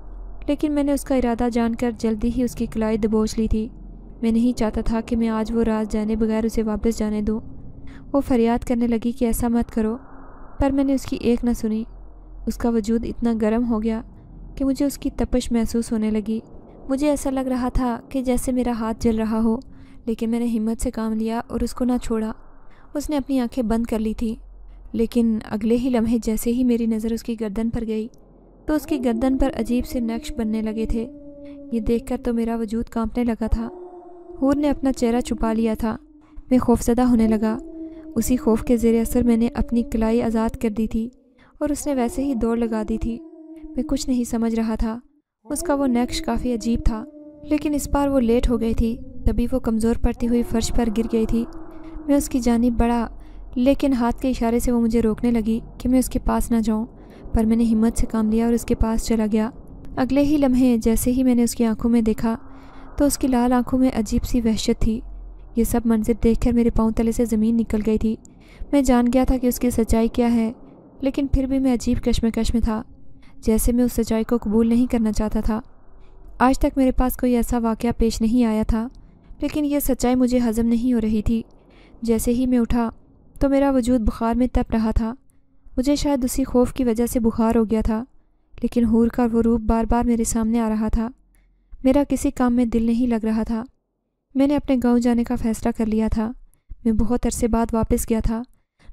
लेकिन मैंने उसका इरादा जानकर जल्दी ही उसकी कलाई दबोच ली थी मैं नहीं चाहता था कि मैं आज वो रात जाने बगैर उसे वापस जाने दूँ वो फरियाद करने लगी कि ऐसा मत करो पर मैंने उसकी एक ना सुनी उसका वजूद इतना गर्म हो गया कि मुझे उसकी तपश महसूस होने लगी मुझे ऐसा लग रहा था कि जैसे मेरा हाथ जल रहा हो लेकिन मैंने हिम्मत से काम लिया और उसको ना छोड़ा उसने अपनी आंखें बंद कर ली थी लेकिन अगले ही लम्हे जैसे ही मेरी नज़र उसकी गर्दन पर गई तो उसकी गर्दन पर अजीब से नक्श बनने लगे थे ये देखकर तो मेरा वजूद कांपने लगा था हूर ने अपना चेहरा छुपा लिया था मैं खौफजदा होने लगा उसी खौफ के ज़ेर असर मैंने अपनी कलाई आज़ाद कर दी थी और उसने वैसे ही दौड़ लगा दी थी मैं कुछ नहीं समझ रहा था उसका वो नक्श काफ़ी अजीब था लेकिन इस बार वो लेट हो गई थी तभी वो कमज़ोर पड़ती हुई फ़र्श पर गिर गई थी मैं उसकी जानी बढ़ा लेकिन हाथ के इशारे से वो मुझे रोकने लगी कि मैं उसके पास ना जाऊँ पर मैंने हिम्मत से काम लिया और उसके पास चला गया अगले ही लम्हे जैसे ही मैंने उसकी आंखों में देखा तो उसकी लाल आंखों में अजीब सी वहशत थी ये सब मंजर देखकर मेरे पाँव तले से ज़मीन निकल गई थी मैं जान गया था कि उसकी सच्चाई क्या है लेकिन फिर भी मैं अजीब कश्मकश में था जैसे मैं उस सच्चाई को कबूल नहीं करना चाहता था आज तक मेरे पास कोई ऐसा वाक़ पेश नहीं आया था लेकिन यह सच्चाई मुझे हज़म नहीं हो रही थी जैसे ही मैं उठा तो मेरा वजूद बुखार में तप रहा था मुझे शायद उसी खौफ की वजह से बुखार हो गया था लेकिन हूर का वो रूप बार बार मेरे सामने आ रहा था मेरा किसी काम में दिल नहीं लग रहा था मैंने अपने गांव जाने का फ़ैसला कर लिया था मैं बहुत अरसे बाद वापस गया था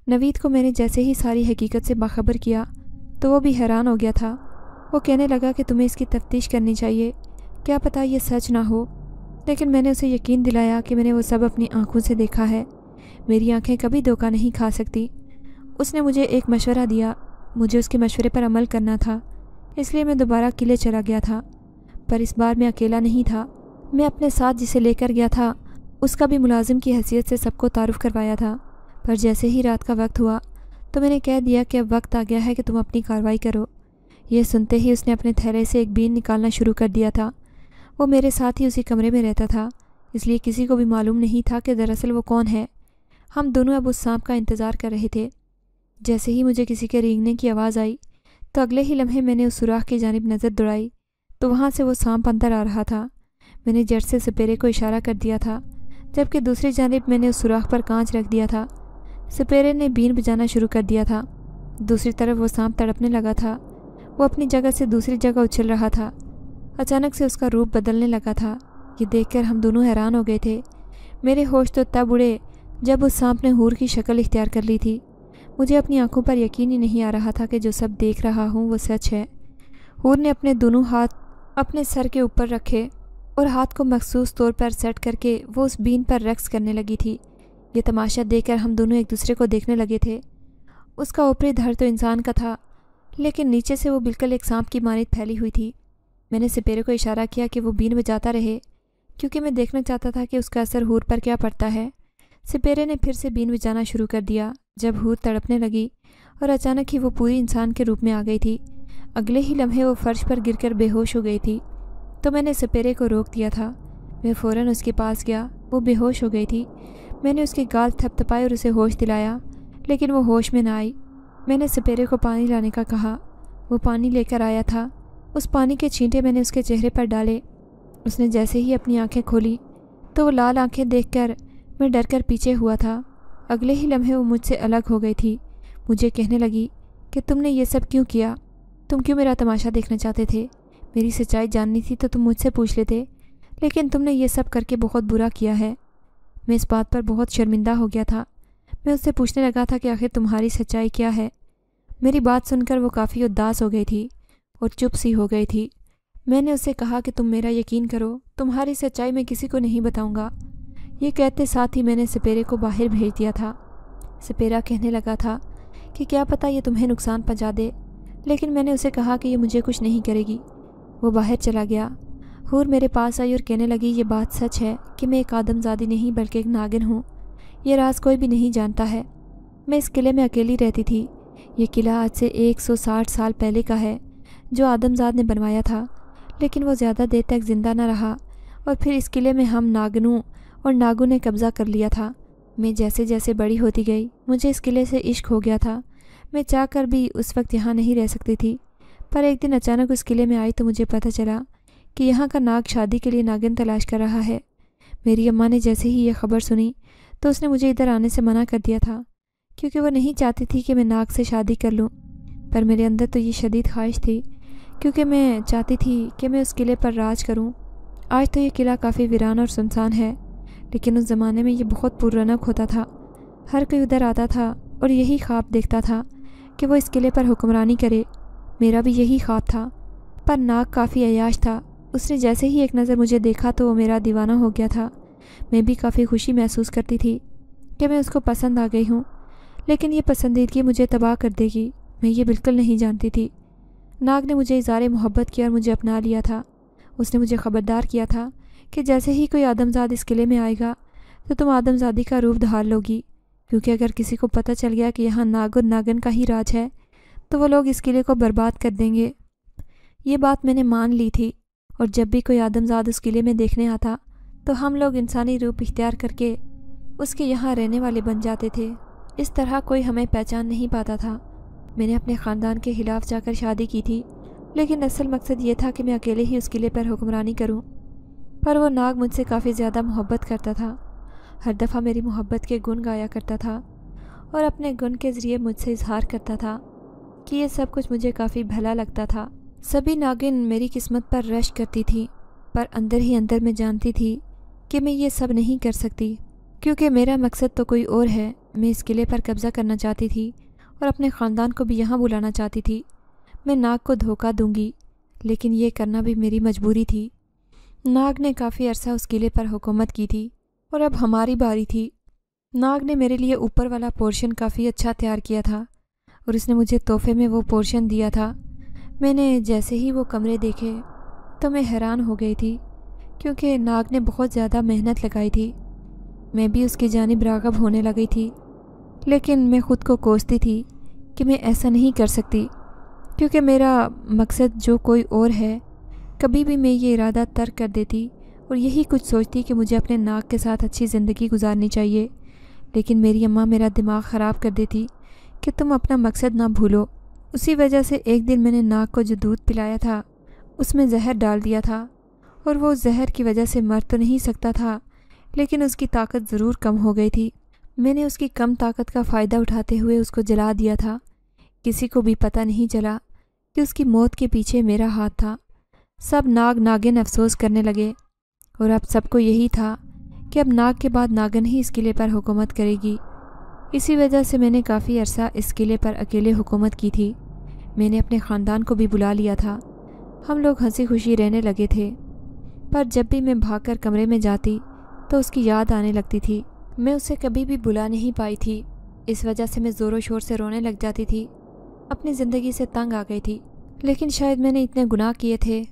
नवीद को मैंने जैसे ही सारी हकीकत से बाखबर किया तो वो भी हैरान हो गया था वो कहने लगा कि तुम्हें इसकी तफ्तीश करनी चाहिए क्या पता ये सच ना हो लेकिन मैंने उसे यकीन दिलाया कि मैंने वो सब अपनी आंखों से देखा है मेरी आंखें कभी धोखा नहीं खा सकती उसने मुझे एक मशवरा दिया मुझे उसके मशवरे पर अमल करना था इसलिए मैं दोबारा किले चला गया था पर इस बार मैं अकेला नहीं था मैं अपने साथ जिसे लेकर गया था उसका भी मुलाजिम की हैसियत से सबको तारुफ करवाया था पर जैसे ही रात का वक्त हुआ तो मैंने कह दिया कि अब वक्त आ गया है कि तुम अपनी कार्रवाई करो यह सुनते ही उसने अपने थैले से एक बीन निकालना शुरू कर दिया था वो मेरे साथ ही उसी कमरे में रहता था इसलिए किसी को भी मालूम नहीं था कि दरअसल वो कौन है हम दोनों अब उस सांप का इंतज़ार कर रहे थे जैसे ही मुझे किसी के रेंगने की आवाज़ आई तो अगले ही लम्हे मैंने उस सुराख की जानब नज़र दौड़ाई तो वहाँ से वो सांप अंदर आ रहा था मैंने जट से सपेरे को इशारा कर दिया था जबकि दूसरी जानब मैंने उस सुराख पर कांच रख दिया था सपेरे ने बीन बजाना शुरू कर दिया था दूसरी तरफ वो सांप तड़पने लगा था वो अपनी जगह से दूसरी जगह उछल रहा था अचानक से उसका रूप बदलने लगा था ये देखकर हम दोनों हैरान हो गए थे मेरे होश तो तब उड़े जब उस सांप ने हूर की शक्ल इख्तियार कर ली थी मुझे अपनी आंखों पर यकीन ही नहीं आ रहा था कि जो सब देख रहा हूँ वो सच है हूर ने अपने दोनों हाथ अपने सर के ऊपर रखे और हाथ को मखसूस तौर पर सेट करके वो उस बीन पर रक्स करने लगी थी ये तमाशा देखकर हम दोनों एक दूसरे को देखने लगे थे उसका ऊपरी धर तो इंसान का था लेकिन नीचे से वो बिल्कुल एक सांप की मानित फैली हुई थी मैंने सपेरे को इशारा किया कि वो बीन बजाता रहे क्योंकि मैं देखना चाहता था कि उसका असर हूर पर क्या पड़ता है सपेरे ने फिर से बीन बजाना शुरू कर दिया जब हूर तड़पने लगी और अचानक ही वो पूरी इंसान के रूप में आ गई थी अगले ही लम्हे वो फ़र्श पर गिरकर बेहोश हो गई थी तो मैंने सपेरे को रोक दिया था मैं फ़ौर उसके पास गया वो बेहोश हो गई थी मैंने उसके गाल थपथपाए और उसे होश दिलाया लेकिन वो होश में ना आई मैंने सपेरे को पानी लाने का कहा वो पानी लेकर आया था उस पानी के छींटे मैंने उसके चेहरे पर डाले उसने जैसे ही अपनी आंखें खोली तो वो लाल आंखें देखकर मैं डर कर पीछे हुआ था अगले ही लम्हे वो मुझसे अलग हो गई थी मुझे कहने लगी कि तुमने ये सब क्यों किया तुम क्यों मेरा तमाशा देखना चाहते थे मेरी सच्चाई जाननी थी तो तुम मुझसे पूछ लेते लेकिन तुमने ये सब करके बहुत बुरा किया है मैं इस बात पर बहुत शर्मिंदा हो गया था मैं उससे पूछने लगा था कि आखिर तुम्हारी सच्चाई क्या है मेरी बात सुनकर वो काफ़ी उदास हो गई थी और चुप सी हो गई थी मैंने उससे कहा कि तुम मेरा यकीन करो तुम्हारी सच्चाई मैं किसी को नहीं बताऊंगा ये कहते साथ ही मैंने सपेरे को बाहर भेज दिया था सपेरा कहने लगा था कि क्या पता ये तुम्हें नुकसान पहुँचा दे लेकिन मैंने उसे कहा कि ये मुझे कुछ नहीं करेगी वो बाहर चला गया हूर मेरे पास आई और कहने लगी ये बात सच है कि मैं एक आदमजादी नहीं बल्कि एक नागिन हूँ यह राज कोई भी नहीं जानता है मैं इस किले में अकेली रहती थी ये किला आज से 160 साल पहले का है जो आदमजाद ने बनवाया था लेकिन वो ज़्यादा देर तक ज़िंदा ना रहा और फिर इस किले में हम नागनों और नागू ने कब्ज़ा कर लिया था मैं जैसे जैसे बड़ी होती गई मुझे इस किले से इश्क हो गया था मैं चाहकर भी उस वक्त यहाँ नहीं रह सकती थी पर एक दिन अचानक उस किले में आई तो मुझे पता चला कि यहाँ का नाग शादी के लिए नागिन तलाश कर रहा है मेरी अम्मा ने जैसे ही यह खबर सुनी तो उसने मुझे इधर आने से मना कर दिया था क्योंकि वह नहीं चाहती थी कि मैं नाग से शादी कर लूँ पर मेरे अंदर तो ये शदीद ख्वाहिश थी क्योंकि मैं चाहती थी कि मैं उस किले पर राज करूं। आज तो ये किला काफ़ी वीरान और सुनसान है लेकिन उस ज़माने में ये बहुत पुरनक होता था हर कोई उधर आता था और यही ख्वाब देखता था कि वो इस किले पर हुक्मरानी करे मेरा भी यही ख्वाब था पर नाग काफ़ी अयाश था उसने जैसे ही एक नज़र मुझे देखा तो वो मेरा दीवाना हो गया था मैं भी काफ़ी खुशी महसूस करती थी कि मैं उसको पसंद आ गई हूँ लेकिन ये पसंदीदगी मुझे तबाह कर देगी मैं ये बिल्कुल नहीं जानती थी नाग ने मुझे इज़ार मोहब्बत किया और मुझे अपना लिया था उसने मुझे ख़बरदार किया था कि जैसे ही कोई आदमजाद इस किले में आएगा तो तुम आदमजादी का रूप धार लोगी क्योंकि अगर किसी को पता चल गया कि यहाँ नाग और नागन का ही राज है तो वो लोग इस किले को बर्बाद कर देंगे ये बात मैंने मान ली थी और जब भी कोई आदमजाद उस किले में देखने आता तो हम लोग इंसानी रूप इख्तियार करके उसके यहाँ रहने वाले बन जाते थे इस तरह कोई हमें पहचान नहीं पाता था मैंने अपने ख़ानदान के ख़िलाफ़ जाकर शादी की थी लेकिन असल मकसद ये था कि मैं अकेले ही उस किले पर हुक्मरानी करूं। पर वो नाग मुझसे काफ़ी ज़्यादा मोहब्बत करता था हर दफ़ा मेरी मोहब्बत के गुण गाया करता था और अपने गुण के ज़रिए मुझसे इजहार करता था कि यह सब कुछ मुझे काफ़ी भला लगता था सभी नागिन मेरी किस्मत पर रश करती थी पर अंदर ही अंदर मैं जानती थी कि मैं ये सब नहीं कर सकती क्योंकि मेरा मकसद तो कोई और है मैं इस किले पर कब्ज़ा करना चाहती थी और अपने ख़ानदान को भी यहाँ बुलाना चाहती थी मैं नाग को धोखा दूंगी लेकिन ये करना भी मेरी मजबूरी थी नाग ने काफ़ी अरसा उस किले पर हुकूमत की थी और अब हमारी बारी थी नाग ने मेरे लिए ऊपर वाला पोर्शन काफ़ी अच्छा तैयार किया था और उसने मुझे तोहफे में वो पोर्शन दिया था मैंने जैसे ही वो कमरे देखे तो मैं हैरान हो गई थी क्योंकि नाग ने बहुत ज़्यादा मेहनत लगाई थी मैं भी उसकी जानब रागब होने लगी थी लेकिन मैं ख़ुद को कोसती थी कि मैं ऐसा नहीं कर सकती क्योंकि मेरा मकसद जो कोई और है कभी भी मैं ये इरादा तर्क कर देती और यही कुछ सोचती कि मुझे अपने नाक के साथ अच्छी ज़िंदगी गुजारनी चाहिए लेकिन मेरी अम्मा मेरा दिमाग ख़राब कर देती कि तुम अपना मकसद ना भूलो उसी वजह से एक दिन मैंने नाक को जो दूध पिलाया था उसमें जहर डाल दिया था और वो जहर की वजह से मर तो नहीं सकता था लेकिन उसकी ताकत ज़रूर कम हो गई थी मैंने उसकी कम ताकत का फ़ायदा उठाते हुए उसको जला दिया था किसी को भी पता नहीं चला कि उसकी मौत के पीछे मेरा हाथ था सब नाग नागिन अफसोस करने लगे और अब सबको यही था कि अब नाग के बाद नागन ही इस किले पर हुकूमत करेगी इसी वजह से मैंने काफ़ी अरसा इस किले पर अकेले हुकूमत की थी मैंने अपने ख़ानदान को भी बुला लिया था हम लोग हंसी खुशी रहने लगे थे पर जब भी मैं भागकर कमरे में जाती तो उसकी याद आने लगती थी मैं उसे कभी भी बुला नहीं पाई थी इस वजह से मैं ज़ोरों शोर से रोने लग जाती थी अपनी ज़िंदगी से तंग आ गई थी लेकिन शायद मैंने इतने गुनाह किए थे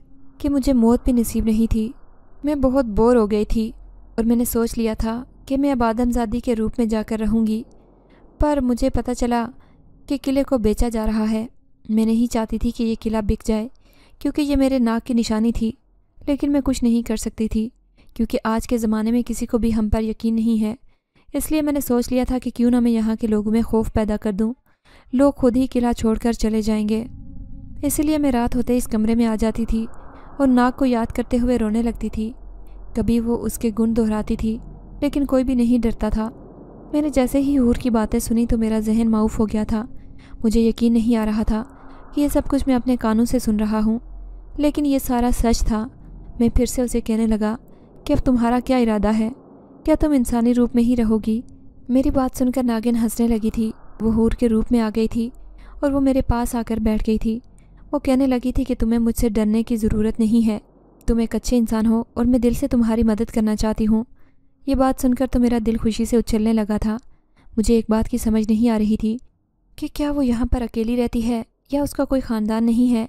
कि मुझे मौत भी नसीब नहीं थी मैं बहुत बोर हो गई थी और मैंने सोच लिया था कि मैं अब आदमजादी के रूप में जाकर रहूँगी पर मुझे पता चला कि किले को बेचा जा रहा है मैं नहीं चाहती थी कि यह किला बिक जाए क्योंकि ये मेरे नाक की निशानी थी लेकिन मैं कुछ नहीं कर सकती थी क्योंकि आज के ज़माने में किसी को भी हम पर यकीन नहीं है इसलिए मैंने सोच लिया था कि क्यों ना मैं यहाँ के लोगों में खौफ पैदा कर दूँ लोग खुद ही किला छोड़कर चले जाएंगे इसलिए मैं रात होते इस कमरे में आ जाती थी और नाग को याद करते हुए रोने लगती थी कभी वो उसके गुण दोहराती थी लेकिन कोई भी नहीं डरता था मैंने जैसे ही हूर की बातें सुनी तो मेरा जहन माउफ हो गया था मुझे यकीन नहीं आ रहा था कि ये सब कुछ मैं अपने कानों से सुन रहा हूँ लेकिन ये सारा सच था मैं फिर से उसे कहने लगा कि अब तुम्हारा क्या इरादा है क्या तुम इंसानी रूप में ही रहोगी मेरी बात सुनकर नागिन हंसने लगी थी वो हूर के रूप में आ गई थी और वो मेरे पास आकर बैठ गई थी वो कहने लगी थी कि तुम्हें मुझसे डरने की ज़रूरत नहीं है तुम एक अच्छे इंसान हो और मैं दिल से तुम्हारी मदद करना चाहती हूँ ये बात सुनकर तो मेरा दिल खुशी से उछलने लगा था मुझे एक बात की समझ नहीं आ रही थी कि क्या वो यहाँ पर अकेली रहती है या उसका कोई ख़ानदान नहीं है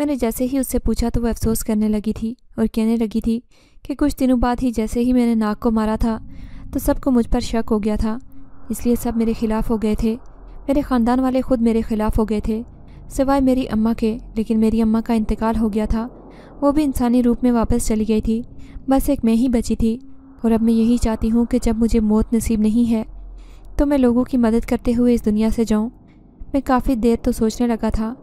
मैंने जैसे ही उससे पूछा तो वह अफसोस करने लगी थी और कहने लगी थी कि कुछ दिनों बाद ही जैसे ही मैंने नाक को मारा था तो सबको मुझ पर शक हो गया था इसलिए सब मेरे ख़िलाफ़ हो गए थे मेरे ख़ानदान वाले ख़ुद मेरे ख़िलाफ़ हो गए थे सिवाय मेरी अम्मा के लेकिन मेरी अम्मा का इंतकाल हो गया था वो भी इंसानी रूप में वापस चली गई थी बस एक मैं ही बची थी और अब मैं यही चाहती हूँ कि जब मुझे मौत नसीब नहीं है तो मैं लोगों की मदद करते हुए इस दुनिया से जाऊँ मैं काफ़ी देर तो सोचने लगा था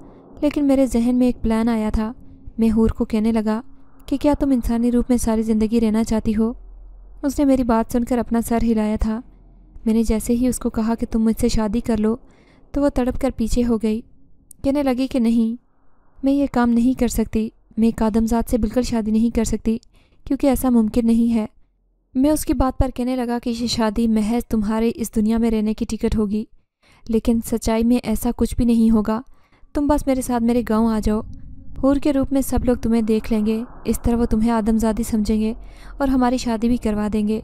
लेकिन मेरे जहन में एक प्लान आया था मैं हूर को कहने लगा कि क्या तुम इंसानी रूप में सारी ज़िंदगी रहना चाहती हो उसने मेरी बात सुनकर अपना सर हिलाया था मैंने जैसे ही उसको कहा कि तुम मुझसे शादी कर लो तो वो तड़प कर पीछे हो गई कहने लगी कि नहीं मैं ये काम नहीं कर सकती मैं आदमजात से बिल्कुल शादी नहीं कर सकती क्योंकि ऐसा मुमकिन नहीं है मैं उसकी बात पर कहने लगा कि ये शादी महज तुम्हारे इस दुनिया में रहने की टिकट होगी लेकिन सच्चाई में ऐसा कुछ भी नहीं होगा तुम बस मेरे साथ मेरे गांव आ जाओ हूर के रूप में सब लोग तुम्हें देख लेंगे इस तरह वो तुम्हें आदमजादी समझेंगे और हमारी शादी भी करवा देंगे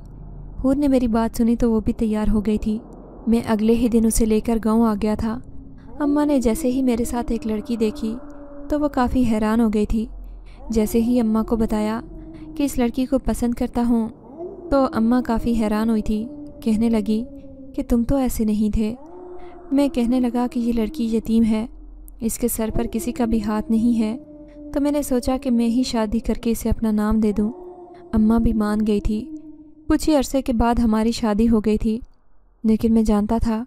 हूर ने मेरी बात सुनी तो वो भी तैयार हो गई थी मैं अगले ही दिन उसे लेकर गाँव आ गया था अम्मा ने जैसे ही मेरे साथ एक लड़की देखी तो वो काफ़ी हैरान हो गई थी जैसे ही अम्मा को बताया कि इस लड़की को पसंद करता हूँ तो अम्मा काफ़ी हैरान हुई थी कहने लगी कि तुम तो ऐसे नहीं थे मैं कहने लगा कि ये लड़की यतीम है इसके सर पर किसी का भी हाथ नहीं है तो मैंने सोचा कि मैं ही शादी करके इसे अपना नाम दे दूँ अम्मा भी मान गई थी कुछ ही अरसे के बाद हमारी शादी हो गई थी लेकिन मैं जानता था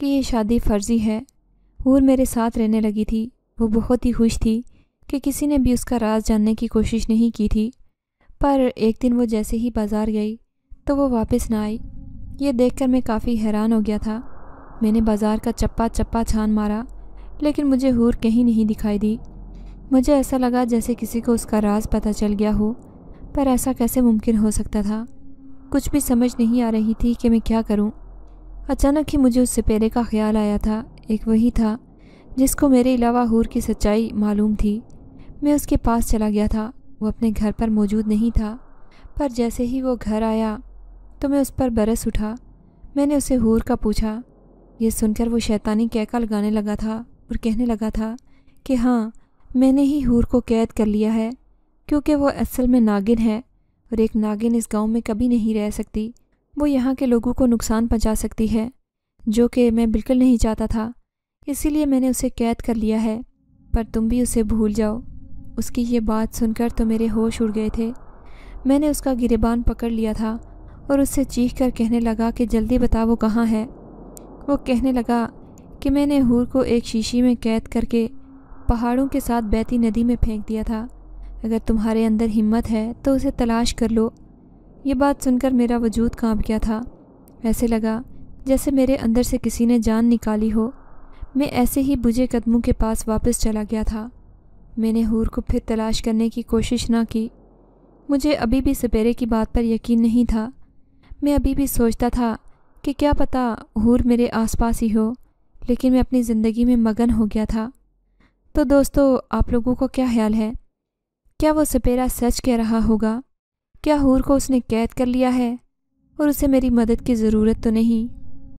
कि ये शादी फर्जी है हूर मेरे साथ रहने लगी थी वो बहुत ही खुश थी कि किसी ने भी उसका राज जानने की कोशिश नहीं की थी पर एक दिन वो जैसे ही बाज़ार गई तो वो वापस ना आई ये देखकर मैं काफ़ी हैरान हो गया था मैंने बाज़ार का चप्पा चप्पा छान मारा लेकिन मुझे हूर कहीं नहीं दिखाई दी मुझे ऐसा लगा जैसे किसी को उसका राज पता चल गया हो पर ऐसा कैसे मुमकिन हो सकता था कुछ भी समझ नहीं आ रही थी कि मैं क्या करूं। अचानक ही मुझे उस सपेरे का ख्याल आया था एक वही था जिसको मेरे अलावा हूर की सच्चाई मालूम थी मैं उसके पास चला गया था वो अपने घर पर मौजूद नहीं था पर जैसे ही वो घर आया तो मैं उस पर बरस उठा मैंने उसे हूर का पूछा यह सुनकर वो शैतानी कैका लगाने लगा था और कहने लगा था कि हाँ मैंने ही हूर को कैद कर लिया है क्योंकि वो असल में नागिन है और एक नागिन इस गांव में कभी नहीं रह सकती वो यहाँ के लोगों को नुकसान पहुँचा सकती है जो कि मैं बिल्कुल नहीं चाहता था इसीलिए मैंने उसे कैद कर लिया है पर तुम भी उसे भूल जाओ उसकी ये बात सुनकर तो मेरे होश उड़ गए थे मैंने उसका गिरबान पकड़ लिया था और उससे चीख कर कहने लगा कि जल्दी बता वो कहाँ है वो कहने लगा कि मैंने हूर को एक शीशी में कैद करके पहाड़ों के साथ बैती नदी में फेंक दिया था अगर तुम्हारे अंदर हिम्मत है तो उसे तलाश कर लो ये बात सुनकर मेरा वजूद कांप गया था ऐसे लगा जैसे मेरे अंदर से किसी ने जान निकाली हो मैं ऐसे ही बुझे कदमों के पास वापस चला गया था मैंने हूर को फिर तलाश करने की कोशिश ना की मुझे अभी भी सपेरे की बात पर यकीन नहीं था मैं अभी भी सोचता था कि क्या पता हूर मेरे आसपास ही हो लेकिन मैं अपनी ज़िंदगी में मगन हो गया था तो दोस्तों आप लोगों को क्या ख्याल है क्या वो सपेरा सच कह रहा होगा क्या हूर को उसने कैद कर लिया है और उसे मेरी मदद की ज़रूरत तो नहीं